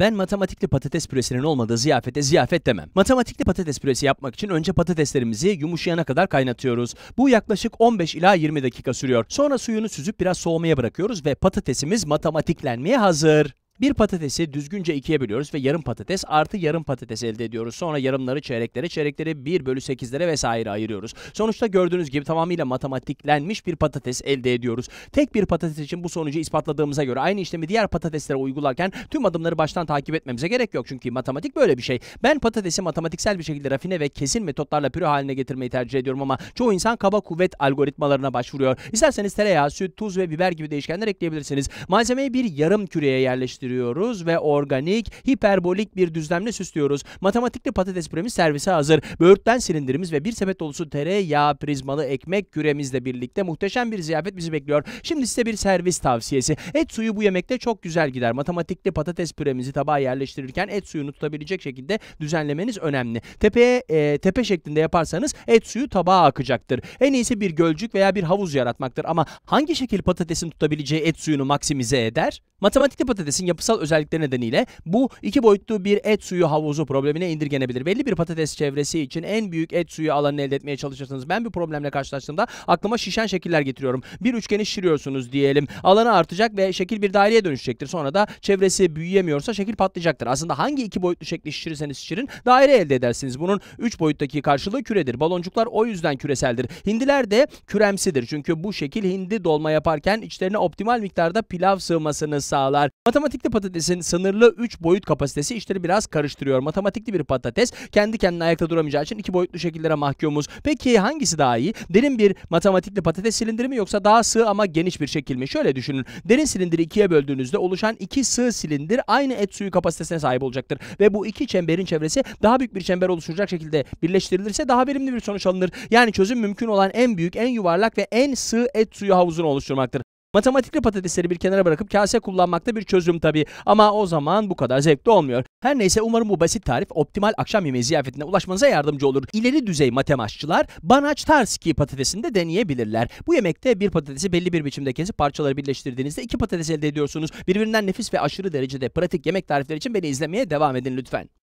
Ben matematikli patates püresinin olmadığı ziyafete ziyafet demem. Matematikli patates püresi yapmak için önce patateslerimizi yumuşayana kadar kaynatıyoruz. Bu yaklaşık 15 ila 20 dakika sürüyor. Sonra suyunu süzüp biraz soğumaya bırakıyoruz ve patatesimiz matematiklenmeye hazır. Bir patatesi düzgünce ikiye bölüyoruz ve yarım patates artı yarım patates elde ediyoruz. Sonra yarımları çeyreklere, çeyrekleri 1 bölü 8'lere vesaire ayırıyoruz. Sonuçta gördüğünüz gibi tamamıyla matematiklenmiş bir patates elde ediyoruz. Tek bir patates için bu sonucu ispatladığımıza göre aynı işlemi diğer patateslere uygularken tüm adımları baştan takip etmemize gerek yok. Çünkü matematik böyle bir şey. Ben patatesi matematiksel bir şekilde rafine ve kesin metotlarla püre haline getirmeyi tercih ediyorum ama çoğu insan kaba kuvvet algoritmalarına başvuruyor. İsterseniz tereyağı, süt, tuz ve biber gibi değişkenler ekleyebilirsiniz. Malzemeyi bir yarım küreye yerleştiriyoruz yerleştiriyoruz ve organik hiperbolik bir düzlemle süslüyoruz. Matematikli patates püremiz servise hazır. Böğürtlen silindirimiz ve bir sepet dolusu tereyağı prizmalı ekmek küremizle birlikte muhteşem bir ziyafet bizi bekliyor. Şimdi size bir servis tavsiyesi. Et suyu bu yemekte çok güzel gider. Matematikli patates püremizi tabağa yerleştirirken et suyunu tutabilecek şekilde düzenlemeniz önemli. Tepeye e, tepe şeklinde yaparsanız et suyu tabağa akacaktır. En iyisi bir gölcük veya bir havuz yaratmaktır ama hangi şekil patatesin tutabileceği et suyunu maksimize eder? Matematikte patatesin yapısal özellikleri nedeniyle bu iki boyutlu bir et suyu havuzu problemine indirgenebilir. Belli bir patates çevresi için en büyük et suyu alanını elde etmeye çalışırsınız. Ben bir problemle karşılaştığımda aklıma şişen şekiller getiriyorum. Bir üçgeni şişiriyorsunuz diyelim. Alanı artacak ve şekil bir daireye dönüşecektir. Sonra da çevresi büyüyemiyorsa şekil patlayacaktır. Aslında hangi iki boyutlu şekli şişirirseniz şişirin daire elde edersiniz. Bunun üç boyuttaki karşılığı küredir. Baloncuklar o yüzden küreseldir. Hindiler de küremsidir. Çünkü bu şekil hindi dolma yaparken içlerine optimal miktarda pilav sığmasını sağlar. Matematikli patatesin sınırlı 3 boyut kapasitesi işleri biraz karıştırıyor. Matematikli bir patates kendi kendine ayakta duramayacağı için 2 boyutlu şekillere mahkumuz. Peki hangisi daha iyi? Derin bir matematikli patates silindiri mi yoksa daha sığ ama geniş bir şekil mi? Şöyle düşünün. Derin silindiri ikiye böldüğünüzde oluşan iki sığ silindir aynı et suyu kapasitesine sahip olacaktır. Ve bu iki çemberin çevresi daha büyük bir çember oluşturacak şekilde birleştirilirse daha verimli bir sonuç alınır. Yani çözüm mümkün olan en büyük, en yuvarlak ve en sığ et suyu havuzunu oluşturmaktır. Matematikli patatesleri bir kenara bırakıp kase kullanmakta bir çözüm tabii ama o zaman bu kadar zevkli olmuyor. Her neyse umarım bu basit tarif optimal akşam yemeği ziyafetine ulaşmanıza yardımcı olur. İleri düzey matematikçiler banach Tarski patatesini de deneyebilirler. Bu yemekte bir patatesi belli bir biçimde kesip parçaları birleştirdiğinizde iki patates elde ediyorsunuz. Birbirinden nefis ve aşırı derecede pratik yemek tarifleri için beni izlemeye devam edin lütfen.